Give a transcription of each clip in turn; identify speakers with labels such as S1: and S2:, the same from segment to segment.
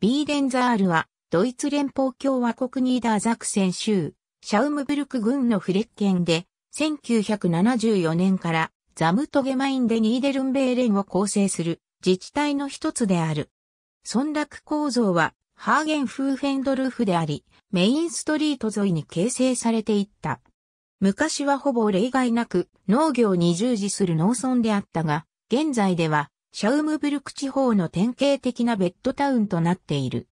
S1: ビーデンザールは、ドイツ連邦共和国ニーダーザクセン州、シャウムブルク郡のフレッケンで、1974年からザムトゲマインでニーデルンベーレンを構成する自治体の一つである。村落構造は、ハーゲンフーフェンドルーフであり、メインストリート沿いに形成されていった。昔はほぼ例外なく農業に従事する農村であったが、現在ではシャウムブルク地方の典型的なベッドタウンとなっている。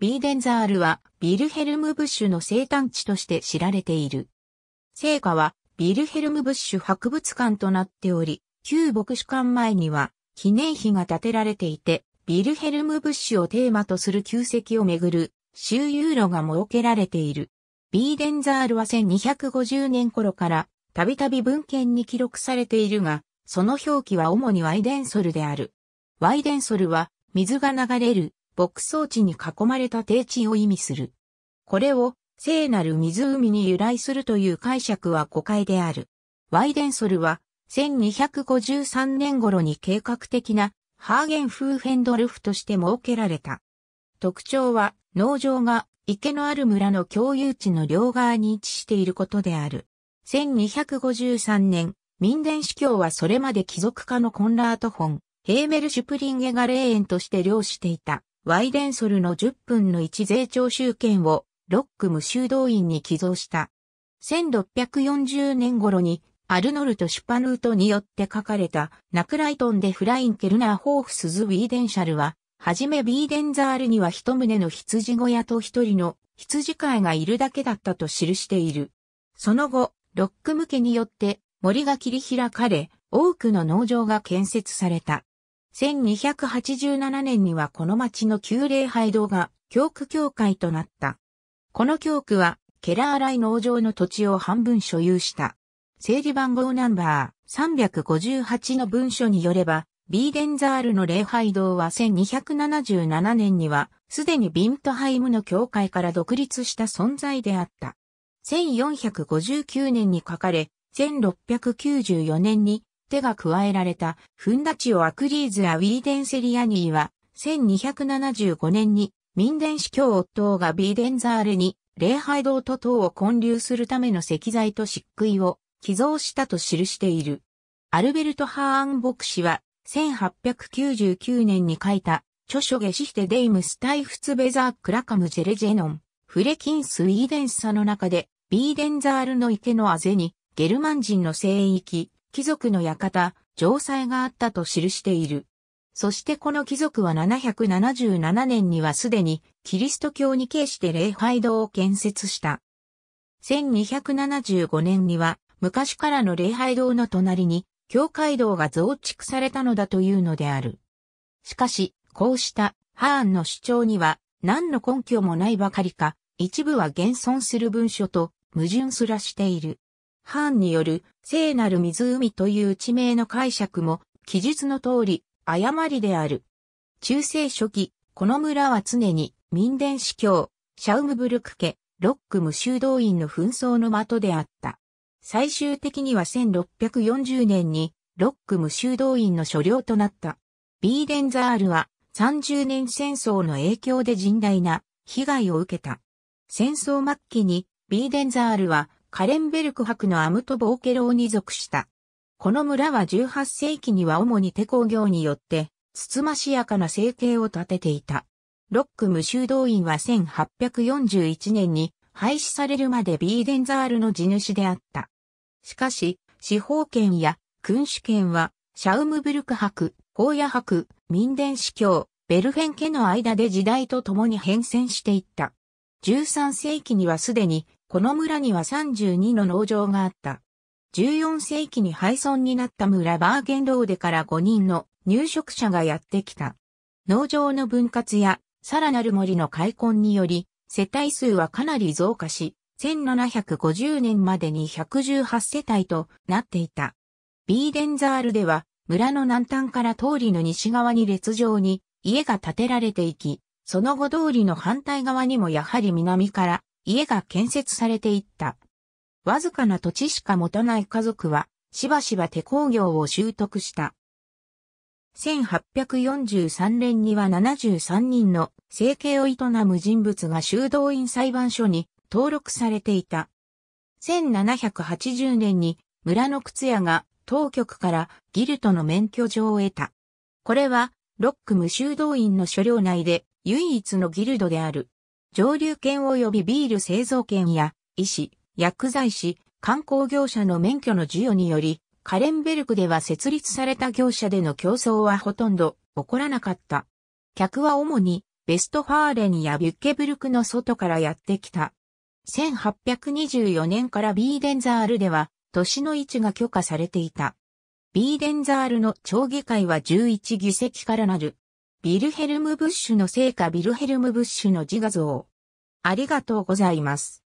S1: ビーデンザールはビルヘルム・ブッシュの生誕地として知られている。聖火はビルヘルム・ブッシュ博物館となっており、旧牧師館前には記念碑が建てられていて、ビルヘルム・ブッシュをテーマとする旧跡をめぐる周遊路が設けられている。ビーデンザールは1250年頃からたびたび文献に記録されているが、その表記は主にワイデンソルである。ワイデンソルは、水が流れる、牧草地に囲まれた低地を意味する。これを、聖なる湖に由来するという解釈は誤解である。ワイデンソルは、1253年頃に計画的なハーゲンフーフェンドルフとして設けられた。特徴は農場が池のある村の共有地の両側に位置していることである。1253年、民伝司教はそれまで貴族家のコンラート・フォン、ヘーメル・シュプリンゲが霊園として領していた、ワイデンソルの10分の1税徴収権を、ロック無修道院に寄贈した。1640年頃に、アルノルト・シュパヌートによって書かれた、ナクライトンデ・フライン・ケルナー・ホーフスズ・ウィーデンシャルは、はじめビーデンザールには一棟の羊小屋と一人の羊飼いがいるだけだったと記している。その後、ロック向けによって森が切り開かれ、多くの農場が建設された。1287年にはこの町の旧礼拝堂が教区教会となった。この教区はケラーライ農場の土地を半分所有した。整理番号ナンバー358の文書によれば、ビーデンザールの礼拝堂は1277年には、すでにビントハイムの教会から独立した存在であった。1459年に書かれ、1694年に手が加えられたフンダチオ・アクリーズ・ア・ウィーデンセリアニーは1275年に民伝司教夫がビーデンザーレに礼拝堂と塔を建立するための石材と漆喰を寄贈したと記している。アルベルト・ハーン牧師は1899年に書いた著書ゲシヒテデイムスタイフツベザークラカムジェレジェノン、フレキンス・ウィーデンサの中で、ビーデンザールの池のあぜに、ゲルマン人の聖域、貴族の館、城塞があったと記している。そしてこの貴族は777年にはすでにキリスト教に敬して礼拝堂を建設した。1275年には昔からの礼拝堂の隣に教会堂が増築されたのだというのである。しかし、こうしたハーンの主張には何の根拠もないばかりか、一部は現存する文書と矛盾すらしている。藩による聖なる湖という地名の解釈も記述の通り誤りである。中世初期、この村は常に民伝司教、シャウムブルク家、ロック無修道院の紛争の的であった。最終的には1640年にロック無修道院の所領となった。ビーデンザールは30年戦争の影響で甚大な被害を受けた。戦争末期にビーデンザールはカレンベルク博のアムトボーケローに属した。この村は18世紀には主に手工業によって、つつましやかな生計を立てていた。ロック無修道院は1841年に廃止されるまでビーデンザールの地主であった。しかし、司法権や君主権は、シャウムブルク博、法野博、民伝司教、ベルフェン家の間で時代とともに変遷していった。13世紀にはすでにこの村には32の農場があった。14世紀に廃村になった村バーゲンローデから5人の入植者がやってきた。農場の分割やさらなる森の開墾により、世帯数はかなり増加し、1750年までに118世帯となっていた。ビーデンザールでは、村の南端から通りの西側に列状に家が建てられていき、その後通りの反対側にもやはり南から家が建設されていった。わずかな土地しか持たない家族は、しばしば手工業を習得した。1843年には73人の生計を営む人物が修道院裁判所に登録されていた。1780年に村の靴屋が当局からギルトの免許状を得た。これはロック無修道院の所領内で唯一のギルドである。上流圏及びビール製造圏や、医師、薬剤師、観光業者の免許の授与により、カレンベルクでは設立された業者での競争はほとんど起こらなかった。客は主にベストファーレンやビュッケブルクの外からやってきた。1824年からビーデンザールでは都市の位置が許可されていた。ビーデンザールの町議会は11議席からなるビルヘルム・ブッシュの聖歌ビルヘルム・ブッシュの自画像。ありがとうございます。